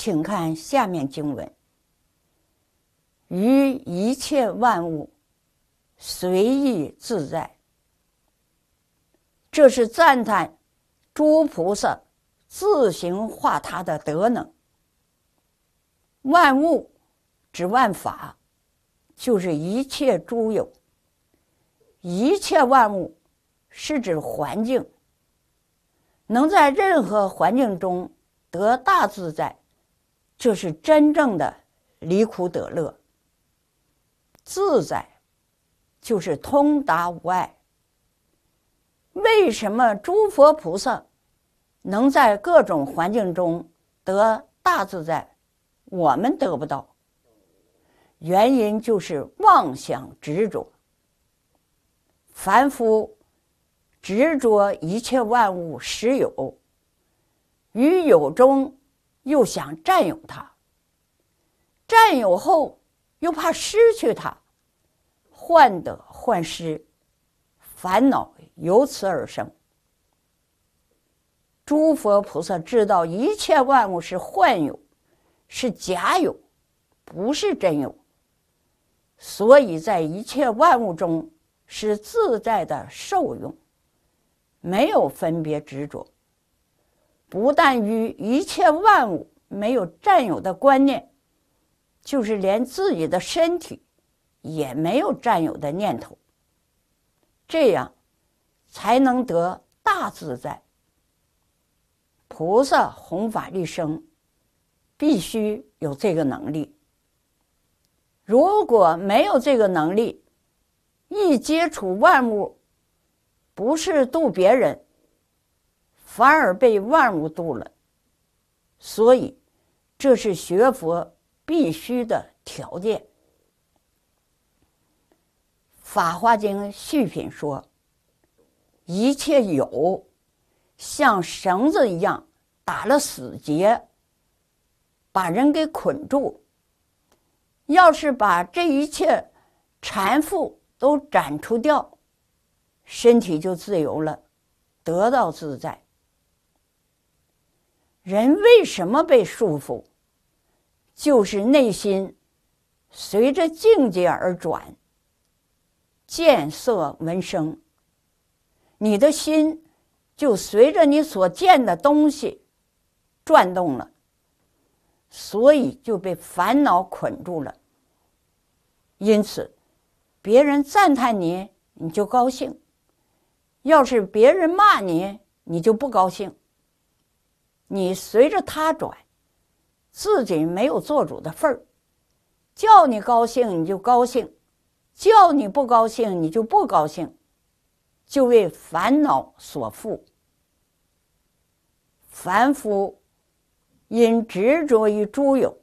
请看下面经文：“于一切万物随意自在。”这是赞叹诸菩萨自行化他的德能。万物指万法，就是一切诸有。一切万物是指环境，能在任何环境中得大自在。这是真正的离苦得乐、自在，就是通达无碍。为什么诸佛菩萨能在各种环境中得大自在，我们得不到？原因就是妄想执着。凡夫执着一切万物实有，于有中。又想占有它，占有后又怕失去它，患得患失，烦恼由此而生。诸佛菩萨知道一切万物是幻有，是假有，不是真有，所以在一切万物中是自在的受用，没有分别执着。不但与一切万物没有占有的观念，就是连自己的身体也没有占有的念头，这样才能得大自在。菩萨弘法利生必须有这个能力，如果没有这个能力，一接触万物，不是度别人。反而被万物度了，所以这是学佛必须的条件。《法华经》续品说，一切有像绳子一样打了死结，把人给捆住。要是把这一切缠缚都斩除掉，身体就自由了，得到自在。人为什么被束缚？就是内心随着境界而转，见色闻声，你的心就随着你所见的东西转动了，所以就被烦恼捆住了。因此，别人赞叹你，你就高兴；要是别人骂你，你就不高兴。你随着他转，自己没有做主的份儿，叫你高兴你就高兴，叫你不高兴你就不高兴，就为烦恼所缚。凡夫因执着于诸有，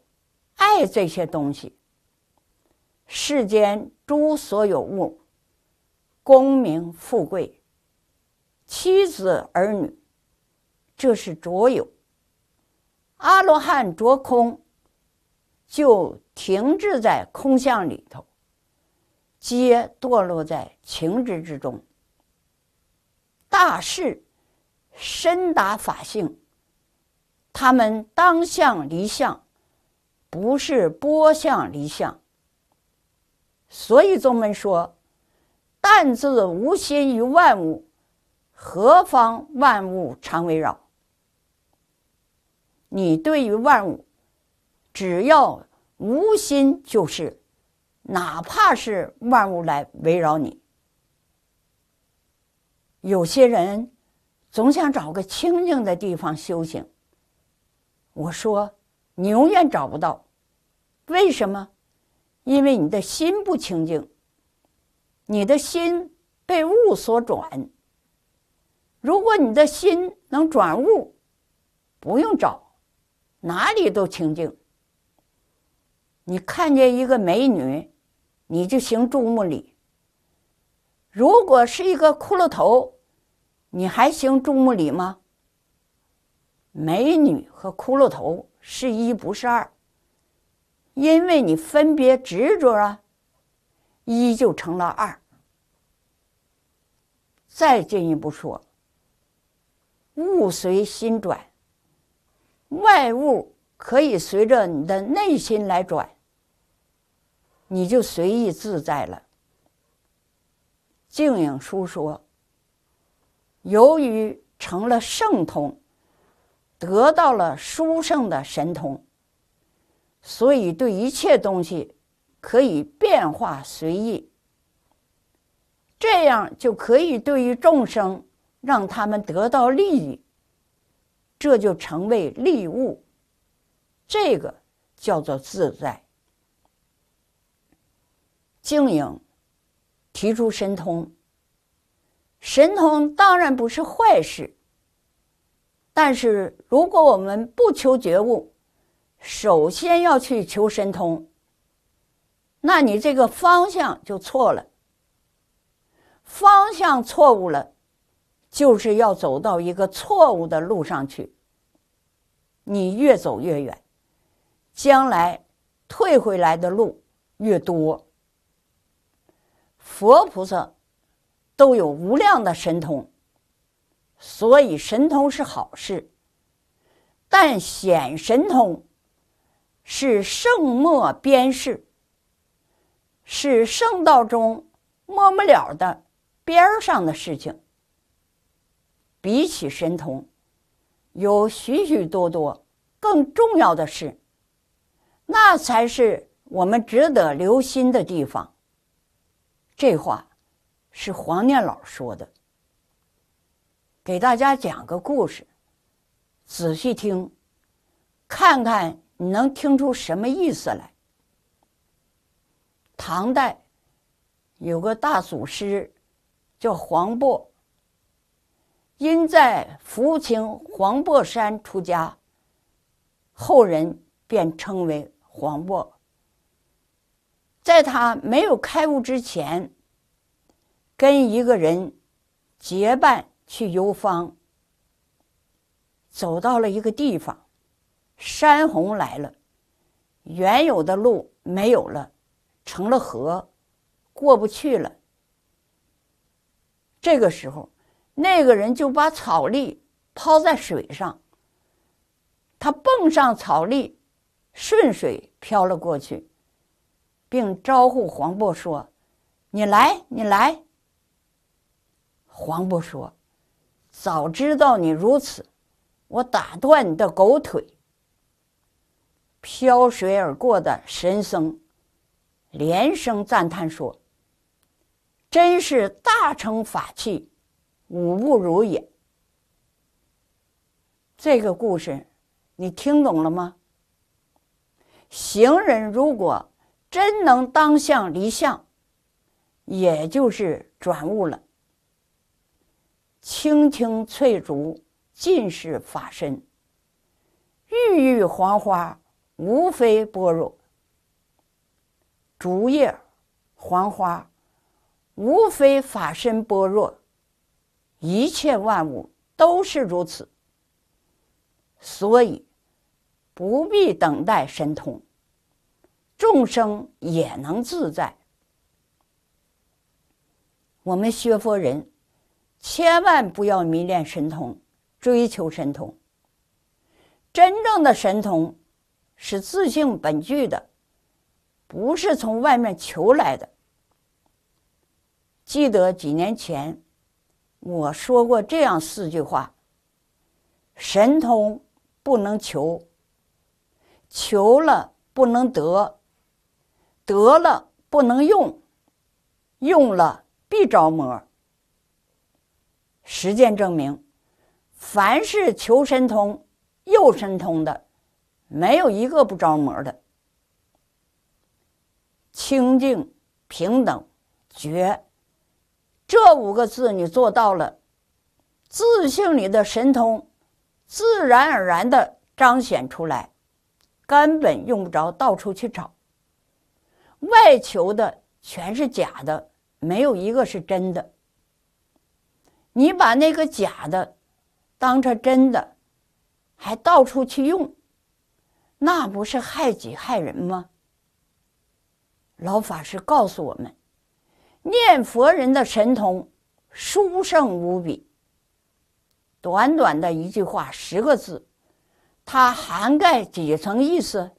爱这些东西，世间诸所有物，功名富贵，妻子儿女，这是卓有。阿罗汉着空，就停滞在空相里头，皆堕落在情执之中。大事深达法性，他们当相离相，不是波相离相。所以宗门说：“但自无心于万物，何方万物常围绕。”你对于万物，只要无心，就是，哪怕是万物来围绕你。有些人总想找个清静的地方修行，我说你永远找不到。为什么？因为你的心不清净，你的心被物所转。如果你的心能转物，不用找。哪里都清净。你看见一个美女，你就行注目礼。如果是一个骷髅头，你还行注目礼吗？美女和骷髅头是一不是二，因为你分别执着啊，一就成了二。再进一步说，物随心转。外物可以随着你的内心来转，你就随意自在了。净影书说，由于成了圣通，得到了殊胜的神通，所以对一切东西可以变化随意，这样就可以对于众生让他们得到利益。这就成为利物，这个叫做自在经营。提出神通，神通当然不是坏事，但是如果我们不求觉悟，首先要去求神通，那你这个方向就错了，方向错误了。就是要走到一个错误的路上去，你越走越远，将来退回来的路越多。佛菩萨都有无量的神通，所以神通是好事，但显神通是圣末边事，是圣道中摸不了的边儿上的事情。比起神童，有许许多多。更重要的是，那才是我们值得留心的地方。这话是黄念老说的。给大家讲个故事，仔细听，看看你能听出什么意思来。唐代有个大祖师，叫黄渤。因在福清黄檗山出家，后人便称为黄檗。在他没有开悟之前，跟一个人结伴去游方，走到了一个地方，山洪来了，原有的路没有了，成了河，过不去了。这个时候。那个人就把草粒抛在水上，他蹦上草粒，顺水飘了过去，并招呼黄渤说：“你来，你来。”黄渤说：“早知道你如此，我打断你的狗腿。”飘水而过的神僧连声赞叹说：“真是大乘法器。”五不如也。这个故事，你听懂了吗？行人如果真能当相离相，也就是转悟了。青青翠竹尽是法身，郁郁黄花无非般若。竹叶、黄花无非法身般若。一切万物都是如此，所以不必等待神通，众生也能自在。我们学佛人千万不要迷恋神通，追求神通。真正的神通是自性本具的，不是从外面求来的。记得几年前。我说过这样四句话：神通不能求，求了不能得，得了不能用，用了必着魔。实践证明，凡是求神通、又神通的，没有一个不着魔的。清净平等觉。这五个字你做到了，自信里的神通自然而然的彰显出来，根本用不着到处去找。外求的全是假的，没有一个是真的。你把那个假的当成真的，还到处去用，那不是害己害人吗？老法师告诉我们。念佛人的神通殊胜无比。短短的一句话，十个字，它涵盖几层意思？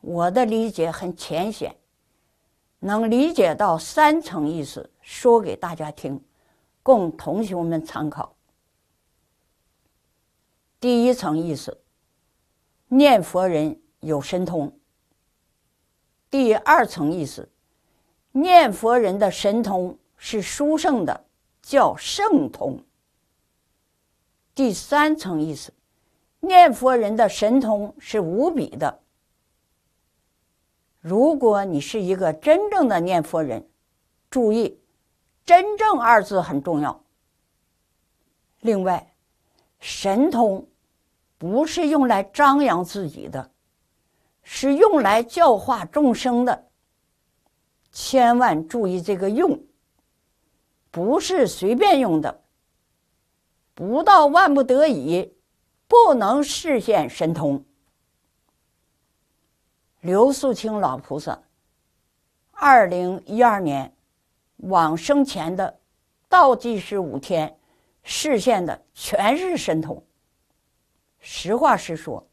我的理解很浅显，能理解到三层意思，说给大家听，供同学们参考。第一层意思，念佛人有神通。第二层意思。念佛人的神通是殊胜的，叫圣通。第三层意思，念佛人的神通是无比的。如果你是一个真正的念佛人，注意“真正”二字很重要。另外，神通不是用来张扬自己的，是用来教化众生的。千万注意这个用，不是随便用的。不到万不得已，不能视线神通。刘素清老菩萨，二零一二年往生前的倒计时五天，视线的全是神通。实话实说，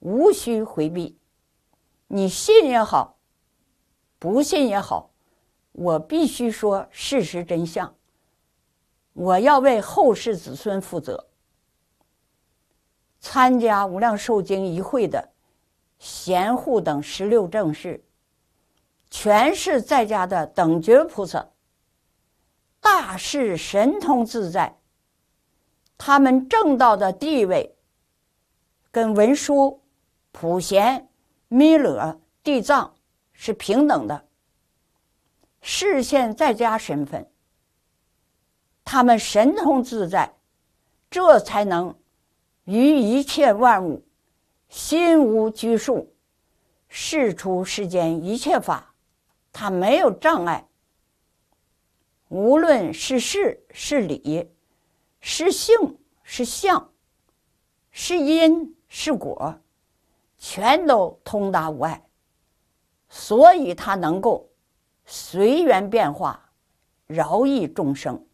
无需回避。你信也好。不信也好，我必须说事实真相。我要为后世子孙负责。参加无量寿经一会的贤护等十六正士，全是在家的等觉菩萨，大势神通自在，他们正道的地位，跟文殊、普贤、弥勒、地藏。是平等的，视线在家身份，他们神通自在，这才能于一切万物心无拘束，事出世间一切法，他没有障碍，无论是事是理，是性是相，是因是果，全都通达无碍。所以，他能够随缘变化，饶益众生。